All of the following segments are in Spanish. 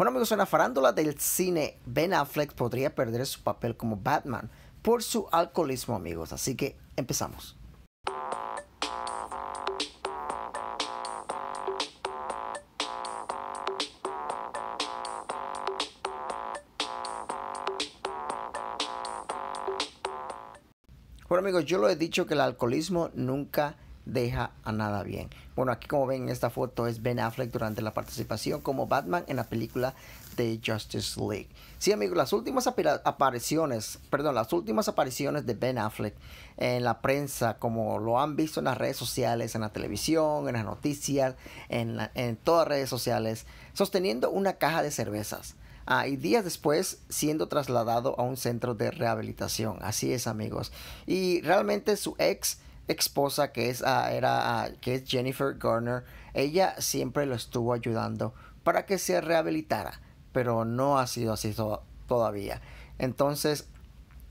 Bueno amigos, en la farándula del cine, Ben Affleck podría perder su papel como Batman por su alcoholismo amigos, así que empezamos. Bueno amigos, yo lo he dicho que el alcoholismo nunca deja a nada bien. Bueno, aquí como ven en esta foto es Ben Affleck durante la participación como Batman en la película de Justice League. Sí, amigos, las últimas apariciones, perdón, las últimas apariciones de Ben Affleck en la prensa, como lo han visto en las redes sociales, en la televisión, en las noticias, en, todas las redes sociales, sosteniendo una caja de cervezas. Ah, y días después siendo trasladado a un centro de rehabilitación. Así es, amigos. Y realmente su ex esposa, que es, ah, era, ah, que es Jennifer Garner, ella siempre lo estuvo ayudando para que se rehabilitara, pero no ha sido así todavía. Entonces,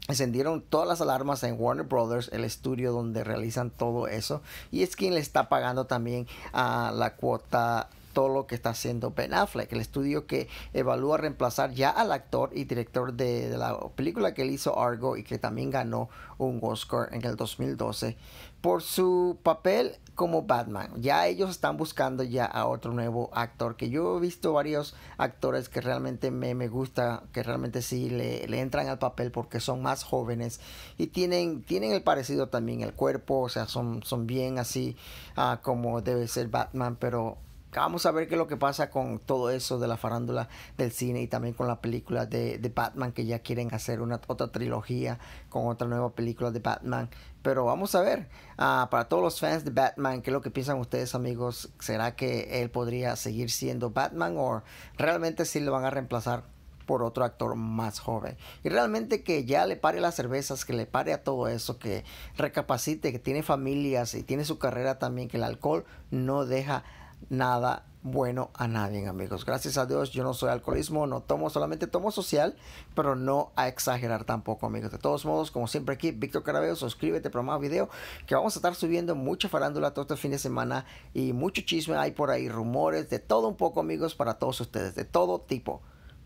encendieron todas las alarmas en Warner Brothers, el estudio donde realizan todo eso, y es quien le está pagando también a ah, la cuota lo que está haciendo Ben Affleck. El estudio que evalúa reemplazar ya al actor y director de, la película que él hizo Argo y que también ganó un Oscar en el 2012 por su papel como Batman. Ya ellos están buscando ya a otro nuevo actor. Que yo he visto varios actores que realmente me, gusta, que realmente sí le, entran al papel porque son más jóvenes y tienen, tienen el parecido también el cuerpo, o sea, son, son bien así ah, como debe ser Batman, pero vamos a ver qué es lo que pasa con todo eso de la farándula del cine y también con la película de, Batman que ya quieren hacer una otra trilogía con otra nueva película de Batman pero vamos a ver ah, para todos los fans de Batman qué es lo que piensan ustedes amigos será que él podría seguir siendo Batman o realmente si sí lo van a reemplazar por otro actor más joven. Y realmente que ya le pare las cervezas, que le pare a todo eso, que recapacite, que tiene familias y tiene su carrera también, que el alcohol no deja nada bueno a nadie, amigos. Gracias a Dios, yo no soy alcoholismo, no tomo, solamente tomo social, pero no a exagerar tampoco, amigos. De todos modos, como siempre aquí, Víctor Carabeo, suscríbete para más videos que vamos a estar subiendo mucha farándula todo este fin de semana y mucho chisme hay por ahí, rumores, de todo un poco, amigos, para todos ustedes, de todo tipo.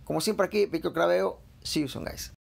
Como siempre aquí, Víctor Carabeo, see you soon, guys.